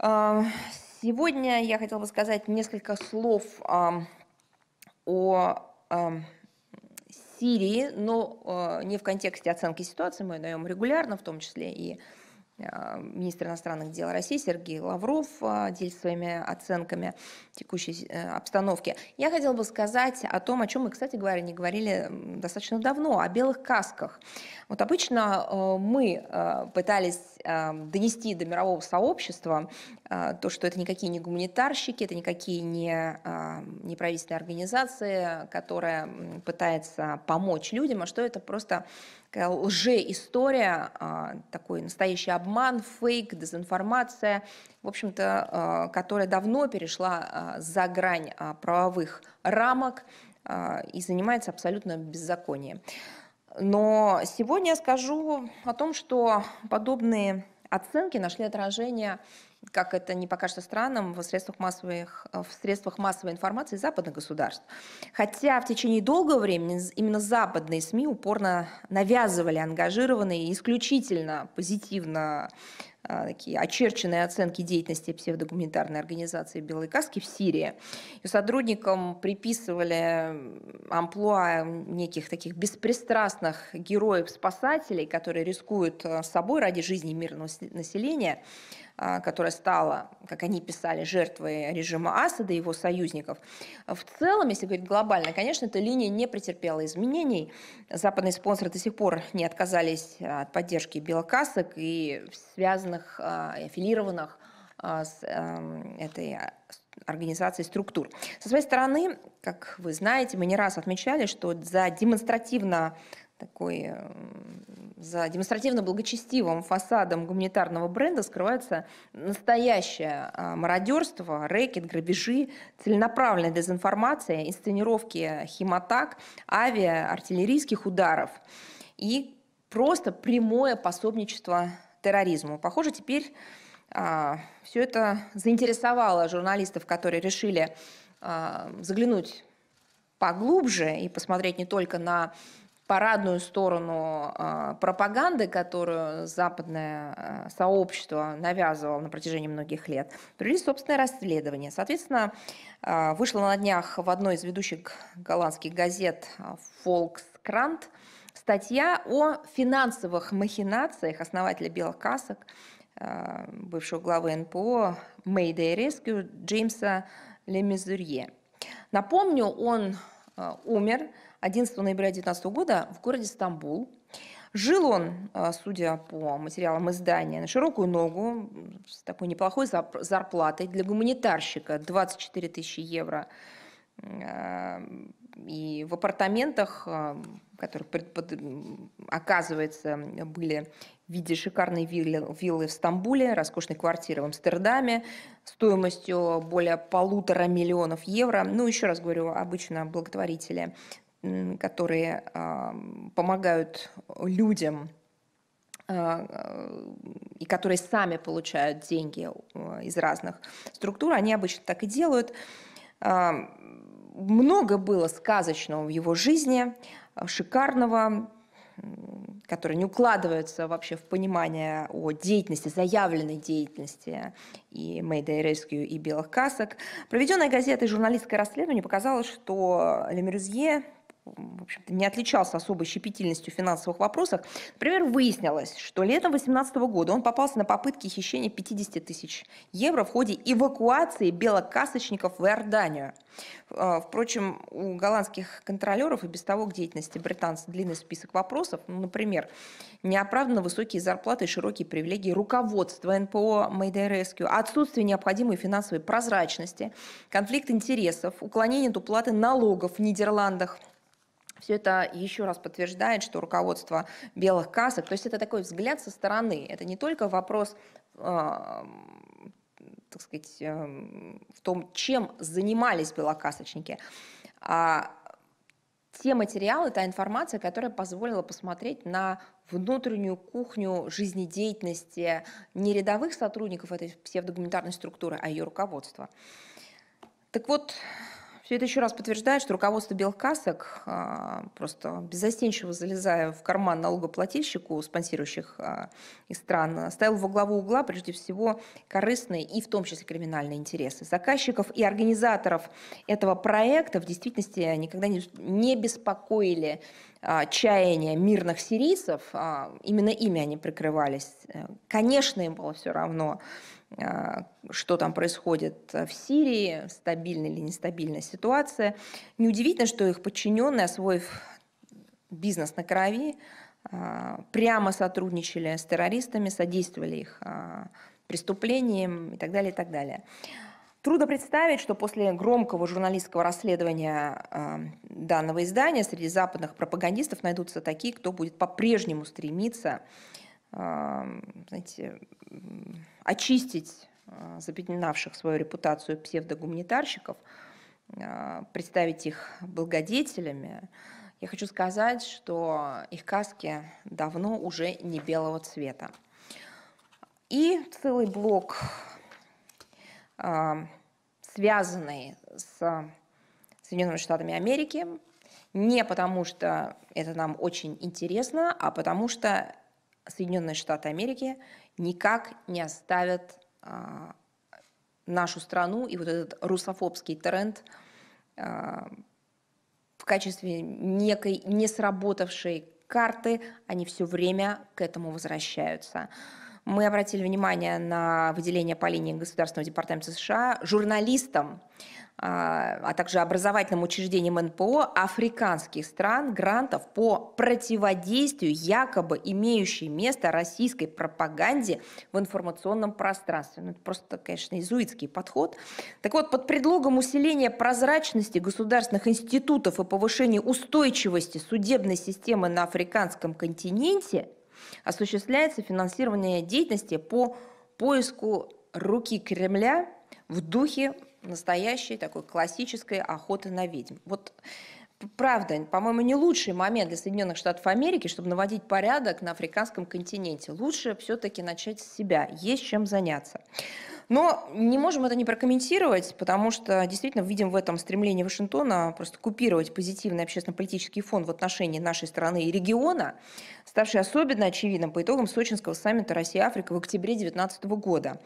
Сегодня я хотела бы сказать несколько слов о Сирии, но а, не в контексте оценки ситуации, мы даем регулярно, в том числе и а, министр иностранных дел России Сергей Лавров а, делится своими оценками текущей э, обстановки. Я хотела бы сказать о том, о чем мы, кстати говоря, не говорили достаточно давно, о белых касках. Вот обычно э, мы э, пытались донести до мирового сообщества а, то, что это никакие не гуманитарщики, это никакие не а, неправительственные организации, которая пытается помочь людям, а что это просто такая история а, такой настоящий обман, фейк, дезинформация, в общем-то, которая давно перешла за грань правовых рамок и занимается абсолютно беззаконием. Но сегодня я скажу о том, что подобные оценки нашли отражение, как это не покажется странным, в средствах, массовых, э, в средствах массовой информации западных государств. Хотя в течение долгого времени именно западные СМИ упорно навязывали ангажированные исключительно позитивно а, такие очерченные оценки деятельности псевдогуманитарной организации «Белые каски» в Сирии. И сотрудникам приписывали амплуа неких таких беспристрастных героев-спасателей, которые рискуют а, собой ради жизни мирного населения. А, которая стала, как они писали, жертвой режима Асада и его союзников. В целом, если говорить глобально, конечно, эта линия не претерпела изменений. Западные спонсоры до сих пор не отказались а, от поддержки белокасок и связанных, а, и аффилированных с эм, этой организаций структур. Со своей стороны, как вы знаете, мы не раз отмечали, что за демонстративно такой эм, за демонстративно благочестивым фасадом гуманитарного бренда скрывается настоящее а, мародерство, рэкет, грабежи, целенаправленная дезинформация, инсценировки химатак, авиа, артиллерийских ударов и просто прямое пособничество терроризму. Похоже, теперь а, все это заинтересовало журналистов, которые решили а, заглянуть поглубже и посмотреть не только на парадную сторону а, пропаганды, которую западное а, сообщество навязывало на протяжении многих лет, провели собственное расследование. Соответственно, а, вышла на днях в одной из ведущих голландских газет «Фолкскрант» статья о финансовых махинациях основателя белых касок, бывшего главы НПО Mayday Rescue Джеймса Лемезурье. Напомню, он умер 11 ноября 2019 года в городе Стамбул. Жил он, а, судя по материалам издания, на широкую ногу, с такой неплохой зарплатой для гуманитарщика 24 тысячи евро. И в апартаментах, а, которые оказывается были в виде шикарной виллы, виллы в Стамбуле, роскошной квартиры в Амстердаме стоимостью более полутора миллионов евро. Ну, еще раз говорю, обычно благотворители которые помогают людям а, и которые сами получают деньги а, из разных структур, они обычно так и делают. Много было сказочного в его жизни, а, шикарного, которое не укладывается вообще в понимание о деятельности, заявленной деятельности и Mayday Rescue, и белых касок. Проведенное газетой журналистское расследование показало, что Лемерюзье в общем не отличался особой щепетильностью в финансовых вопросах. Например, выяснилось, что летом 2018 года он попался на попытки хищения 50 тысяч евро в ходе эвакуации белокасочников в Иорданию. А, впрочем, у голландских контролеров и без того к деятельности британцев длинный список вопросов. Ну, например, неоправданно высокие зарплаты и широкие привилегии руководства НПО Mayday Rescue, отсутствие необходимой финансовой прозрачности, конфликт интересов, уклонение от уплаты налогов в Нидерландах – все это еще раз подтверждает, что руководство белых кассок, то есть это такой взгляд со стороны, это не только вопрос эм, так сказать, эм, в том, чем занимались белокасочники, а те материалы, та информация, которая позволила посмотреть на внутреннюю кухню жизнедеятельности не рядовых сотрудников этой псевдогуманитарной структуры, а ее руководства. Так вот, все это еще раз подтверждает, что руководство белых касок, а, просто безостенчиво залезая в карман налогоплательщику, спонсирующих а, из стран, ставил во главу угла прежде всего корыстные и в том числе криминальные интересы заказчиков и организаторов этого проекта в действительности никогда не беспокоили а, чаяния мирных сирийцев, именно ими они прикрывались. Э, конечно, им было все равно, а, что там происходит в Сирии, стабильная или нестабильная ситуация. Неудивительно, что их подчиненные, освоив бизнес на крови, а, прямо сотрудничали с террористами, содействовали их а, преступлениям и так далее, и так далее. Трудно представить, что после громкого журналистского расследования данного издания среди западных пропагандистов найдутся такие, кто будет по-прежнему стремиться знаете, очистить а, запятнавших свою репутацию псевдогуманитарщиков, а, представить их благодетелями, я хочу сказать, что их каски давно уже не белого цвета. И целый блок, связанный с Соединенными Штатами Америки, не потому что это нам очень интересно, а потому что Соединенные Штаты Америки никак не оставят а, нашу страну и вот этот русофобский тренд а, в качестве некой не сработавшей карты, они все время к этому возвращаются. Мы обратили внимание на выделение по линии Государственного департамента США журналистам а, а также образовательным учреждениям НПО африканских стран грантов по противодействию якобы имеющей место российской пропаганде в информационном пространстве. Ну, это просто, конечно, изуитский подход. Так вот, под предлогом усиления прозрачности государственных институтов и повышения устойчивости судебной системы на африканском континенте осуществляется финансирование деятельности по поиску руки Кремля в духе настоящей такой классической охоты на ведьм. Вот правда, по-моему, не лучший момент для Соединенных Штатов Америки, чтобы наводить порядок на африканском континенте. Лучше все-таки начать с себя. Есть чем заняться. Но не можем это не прокомментировать, потому что действительно видим в этом стремлении Вашингтона просто купировать позитивный общественно-политический фон в отношении нашей страны и региона ставший особенно очевидным по итогам сочинского саммита Россия-Африка в октябре 2019 года.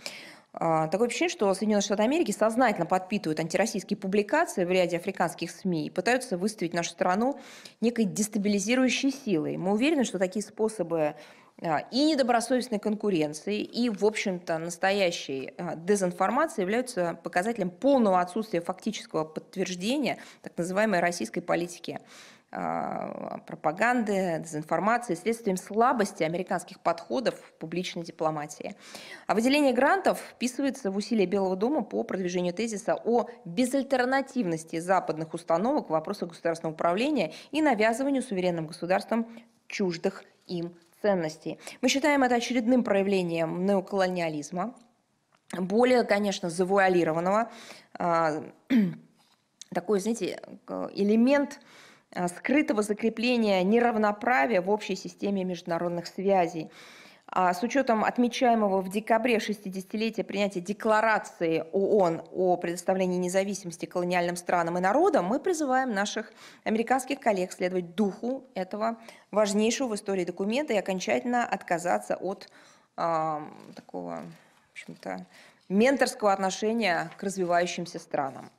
А, такое ощущение, что Соединенные Штаты Америки сознательно подпитывают антироссийские публикации в ряде африканских СМИ и пытаются выставить нашу страну некой дестабилизирующей силой. Мы уверены, что такие способы а, и недобросовестной конкуренции, и, в общем-то, настоящей а, дезинформации являются показателем полного отсутствия фактического подтверждения так называемой российской политики а, пропаганды, дезинформации, следствием слабости американских подходов в публичной дипломатии. А выделение грантов вписывается в усилия Белого дома по продвижению тезиса о безальтернативности западных установок в вопросах государственного управления и навязыванию суверенным государствам чуждых им ценностей. Мы считаем это очередным проявлением неоколониализма, более, конечно, завуалированного, а, такой, знаете, э, элемент – Э, скрытого закрепления неравноправия в общей системе международных связей. А с учетом отмечаемого в декабре 60-летия принятия декларации ООН о предоставлении независимости колониальным странам и народам, мы призываем наших американских коллег следовать духу этого важнейшего в истории документа и окончательно отказаться от э, такого, в то менторского отношения к развивающимся странам.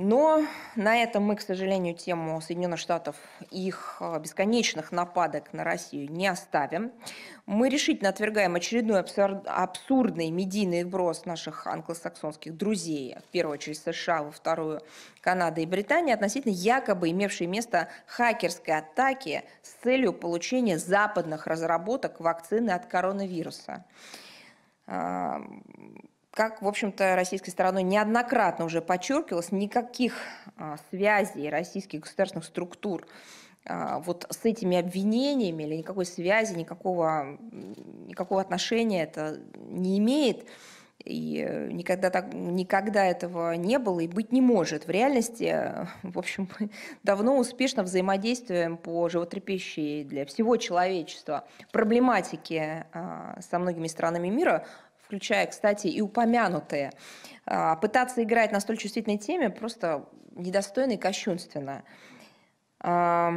Но на этом мы, к сожалению, тему Соединенных Штатов и их э, бесконечных нападок на Россию не оставим. Мы решительно отвергаем очередной абсурдный медийный вброс наших англосаксонских друзей, в первую очередь США, во вторую Канада и Британия, относительно якобы имевшей место хакерской атаки с целью получения западных разработок вакцины от коронавируса как, в общем-то, российской стороной неоднократно уже подчеркивалось, никаких а, связей российских государственных структур а, вот с этими обвинениями или никакой связи, никакого, никакого отношения это не имеет. И э, никогда, так, никогда этого не было и быть не может. В реальности, э, в общем, мы давно успешно взаимодействуем по животрепещущей для всего человечества проблематике а, со многими странами мира, включая, кстати, и упомянутые, а, пытаться играть на столь чувствительной теме просто недостойно и кощунственно. А,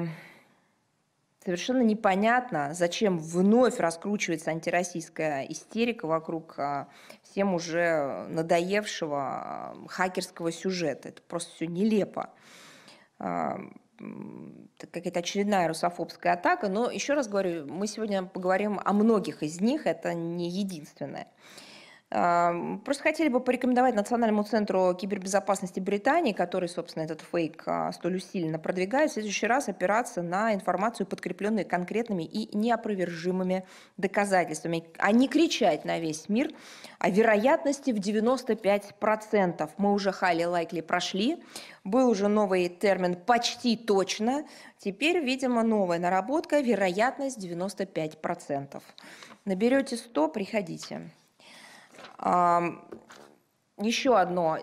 совершенно непонятно, зачем вновь раскручивается антироссийская истерика вокруг а, всем уже надоевшего хакерского сюжета. Это просто все нелепо какая-то очередная русофобская атака, но еще раз говорю, мы сегодня поговорим о многих из них, это не единственное. Просто хотели бы порекомендовать Национальному центру кибербезопасности Британии, который, собственно, этот фейк а, столь усиленно продвигает, в следующий раз опираться на информацию, подкрепленную конкретными и неопровержимыми доказательствами, а не кричать на весь мир о вероятности в 95%. Мы уже highly likely прошли, был уже новый термин «почти точно», теперь, видимо, новая наработка «вероятность 95%». Наберете 100, приходите. Еще одно,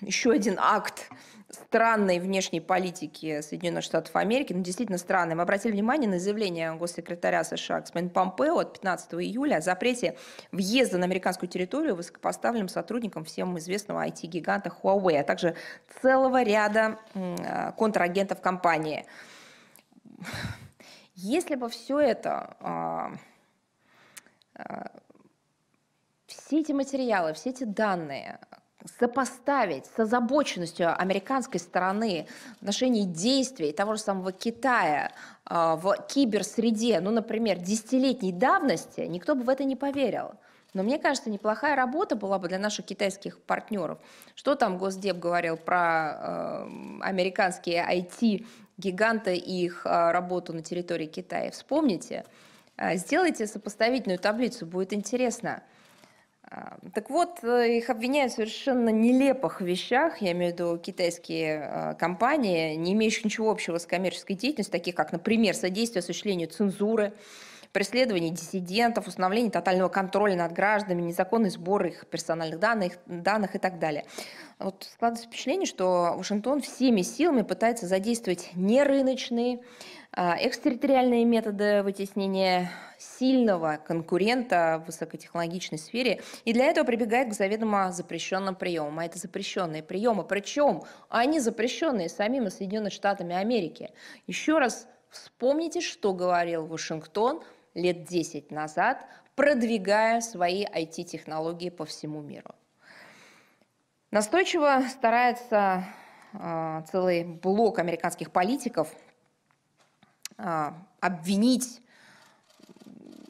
еще один акт странной внешней политики Соединенных Штатов Америки, ну, действительно странной. Мы обратили внимание на заявление госсекретаря США Ксмен Помпео от 15 июля о запрете въезда на американскую территорию высокопоставленным сотрудникам всем известного IT-гиганта Huawei, а также целого ряда а, контрагентов компании. Если бы все это а, а, все эти материалы, все эти данные сопоставить с озабоченностью американской стороны в отношении действий того же самого Китая а, в киберсреде, ну, например, десятилетней давности, никто бы в это не поверил. Но мне кажется, неплохая работа была бы для наших китайских партнеров. Что там Госдеп говорил про э, американские IT-гиганты и их э, работу на территории Китая? Вспомните, э, сделайте сопоставительную таблицу, будет интересно. А, так вот, э, их обвиняют в совершенно нелепых вещах, я имею в виду китайские а, компании, не имеющие ничего общего с коммерческой деятельностью, таких как, например, содействие осуществлению цензуры, преследование диссидентов, установление тотального контроля над гражданами, незаконный сбор их персональных данных, данных и так далее. Вот складывается впечатление, что Вашингтон всеми силами пытается задействовать нерыночные, а, экстерриториальные методы вытеснения сильного конкурента в высокотехнологичной сфере, и для этого прибегает к заведомо запрещенным приемам. А это запрещенные приемы. Причем они запрещенные самими Соединенными Штатами Америки. Еще раз вспомните, что говорил Вашингтон лет 10 назад, продвигая свои IT-технологии по всему миру. Настойчиво старается а, целый блок американских политиков а, обвинить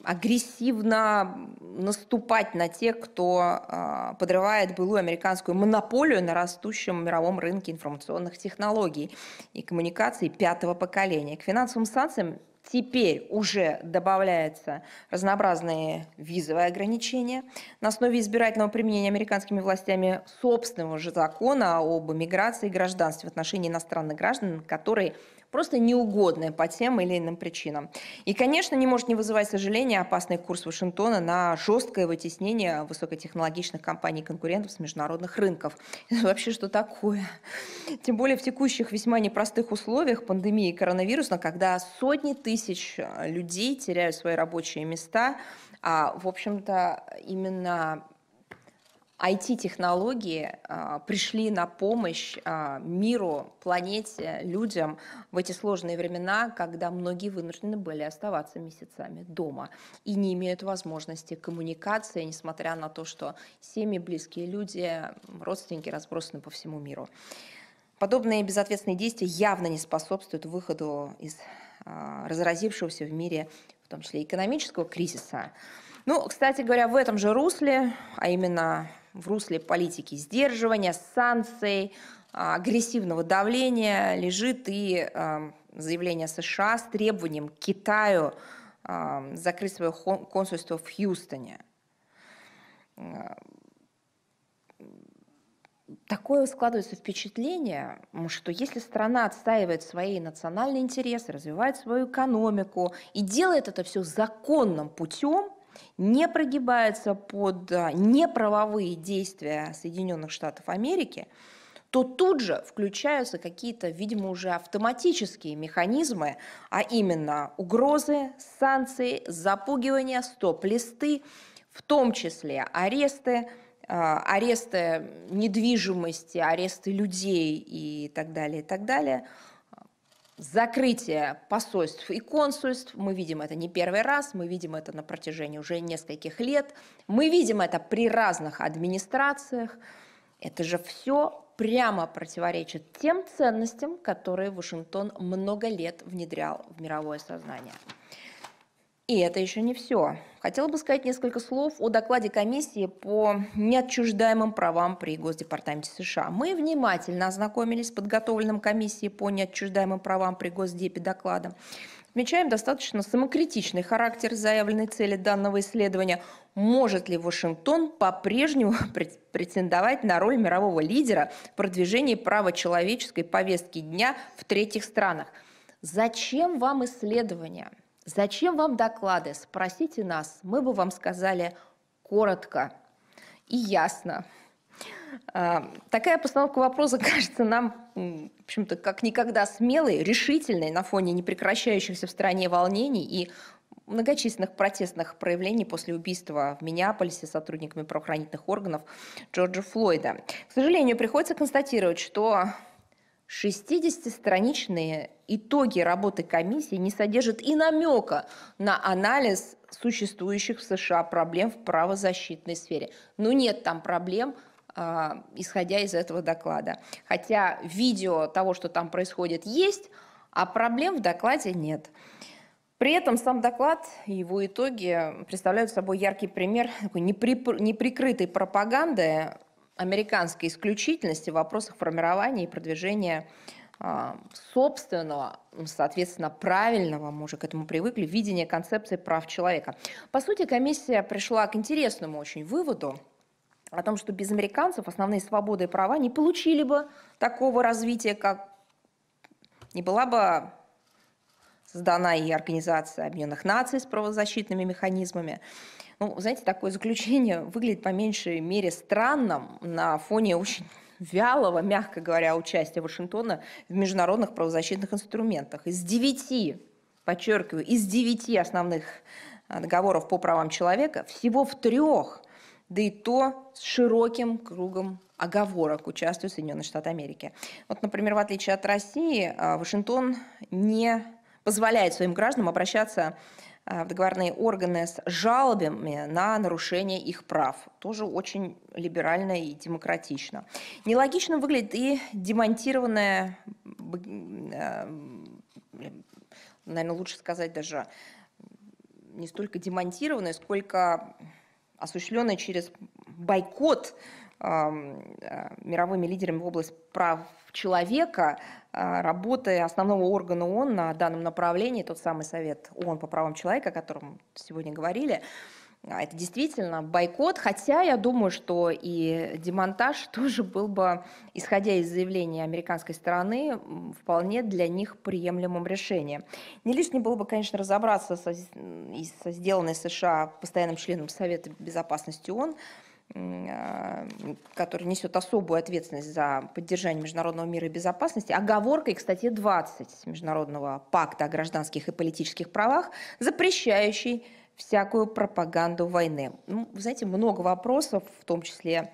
агрессивно наступать на тех, кто а, подрывает былую американскую монополию на растущем мировом рынке информационных технологий и коммуникаций пятого поколения. К финансовым санкциям Теперь уже добавляются разнообразные визовые ограничения на основе избирательного применения американскими властями собственного же закона об иммиграции и гражданстве в отношении иностранных граждан, которые просто неугодная по тем или иным причинам. И, конечно, не может не вызывать сожаления опасный курс Вашингтона на жесткое вытеснение высокотехнологичных компаний конкурентов с международных рынков. Это вообще что такое? Тем более в текущих весьма непростых условиях пандемии коронавируса, когда сотни тысяч э, людей теряют свои рабочие места, а, в общем-то, именно IT-технологии а, пришли на помощь а, миру, планете, людям в эти сложные времена, когда многие вынуждены были оставаться месяцами дома и не имеют возможности коммуникации, несмотря на то, что семьи, близкие люди, родственники разбросаны по всему миру. Подобные безответственные действия явно не способствуют выходу из а, разразившегося в мире, в том числе экономического кризиса. Ну, кстати говоря, в этом же русле, а именно в русле политики сдерживания, санкций, а, агрессивного давления лежит и а, заявление США с требованием Китаю а, закрыть свое консульство в Хьюстоне. Такое складывается впечатление, что если страна отстаивает свои национальные интересы, развивает свою экономику и делает это все законным путем, не прогибается под э, неправовые действия Соединенных Штатов Америки, то тут же включаются какие-то, видимо, уже автоматические механизмы, а именно угрозы, санкции, запугивания, стоп-листы, в том числе аресты, э, аресты недвижимости, аресты людей и так далее, и так далее – закрытие посольств и консульств. Мы видим это не первый раз, мы видим это на протяжении уже нескольких лет. Мы видим это при разных администрациях. Это же все прямо противоречит тем ценностям, которые Вашингтон много лет внедрял в мировое сознание. И это еще не все. Хотела бы сказать несколько слов о докладе комиссии по неотчуждаемым правам при Госдепартаменте США. Мы внимательно ознакомились с подготовленным комиссией по неотчуждаемым правам при Госдепе докладом. Отмечаем достаточно самокритичный характер заявленной цели данного исследования. Может ли Вашингтон по-прежнему претендовать на роль мирового лидера в продвижении права человеческой повестки дня в третьих странах? Зачем вам исследования? Зачем вам доклады? Спросите нас. Мы бы вам сказали коротко и ясно. А, такая постановка вопроса кажется нам, в общем-то, как никогда смелой, решительной на фоне непрекращающихся в стране волнений и многочисленных протестных проявлений после убийства в Миннеаполисе сотрудниками правоохранительных органов Джорджа Флойда. К сожалению, приходится констатировать, что 60-страничные итоги работы комиссии не содержат и намека на анализ существующих в США проблем в правозащитной сфере. Ну нет там проблем, а, исходя из этого доклада. Хотя видео того, что там происходит, есть, а проблем в докладе нет. При этом сам доклад и его итоги представляют собой яркий пример такой неприкрытой пропаганды американской исключительности в вопросах формирования и продвижения а, собственного, ну, соответственно, правильного, мы уже к этому привыкли, видения концепции прав человека. По сути, комиссия пришла к интересному очень выводу о том, что без американцев основные свободы и права не получили бы такого развития, как не была бы создана и Организация Объединенных Наций с правозащитными механизмами. Ну, знаете, такое заключение выглядит по меньшей мере странным на фоне очень вялого, мягко говоря, участия Вашингтона в международных правозащитных инструментах. Из девяти, подчеркиваю, из девяти основных а, договоров по правам человека всего в трех, да и то с широким кругом оговорок участвуют Соединенные Штаты Америки. Вот, например, в отличие от России, а, Вашингтон не позволяет своим гражданам обращаться а, в договорные органы с жалобами на нарушение их прав. Тоже очень либерально и демократично. Нелогично выглядит и демонтированная, а, наверное, лучше сказать даже, не столько демонтированная, сколько осуществленная через бойкот Э, мировыми лидерами в области прав человека, а, работы основного органа ООН на данном направлении, тот самый Совет ООН по правам человека, о котором сегодня говорили, а, это действительно бойкот, хотя я думаю, что и демонтаж тоже был бы, исходя из заявления американской стороны, вполне для них приемлемым решением. Не лишним было бы, конечно, разобраться со, со сделанной США постоянным членом Совета Безопасности ООН, а, который несет особую ответственность за поддержание международного мира и безопасности, оговоркой к статье 20 Международного пакта о гражданских и политических правах, запрещающий всякую пропаганду войны. Ну, знаете, много вопросов, в том числе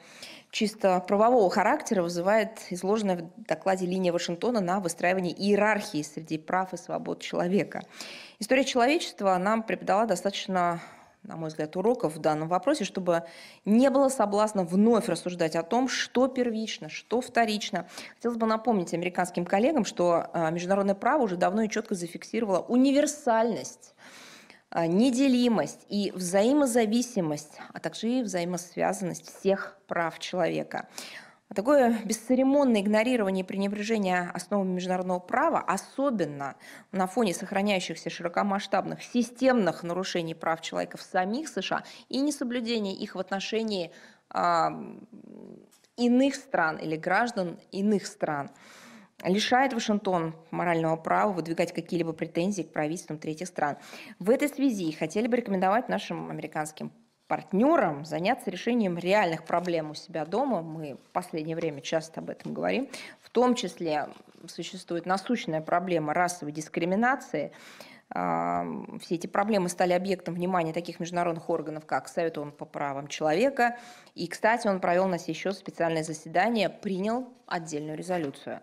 чисто правового характера, вызывает изложенная в докладе линия Вашингтона на выстраивание иерархии среди прав и свобод человека. История человечества нам преподала достаточно на мой взгляд, уроков в данном вопросе, чтобы не было соблазна вновь рассуждать о том, что первично, что вторично. Хотелось бы напомнить американским коллегам, что а, международное право уже давно и четко зафиксировало универсальность а, неделимость и взаимозависимость, а также и взаимосвязанность всех прав человека. Такое бесцеремонное игнорирование и пренебрежение основами международного права, особенно на фоне сохраняющихся широкомасштабных системных нарушений прав человека в самих США и несоблюдения их в отношении э, иных стран или граждан иных стран, лишает Вашингтон морального права выдвигать какие-либо претензии к правительствам третьих стран. В этой связи хотели бы рекомендовать нашим американским партнерам заняться решением реальных проблем у себя дома. Мы в последнее время часто об этом говорим. В том числе существует насущная проблема расовой дискриминации. А, все эти проблемы стали объектом внимания таких международных органов, как Совет ООН по правам человека. И, кстати, он провел у нас еще специальное заседание, принял отдельную резолюцию.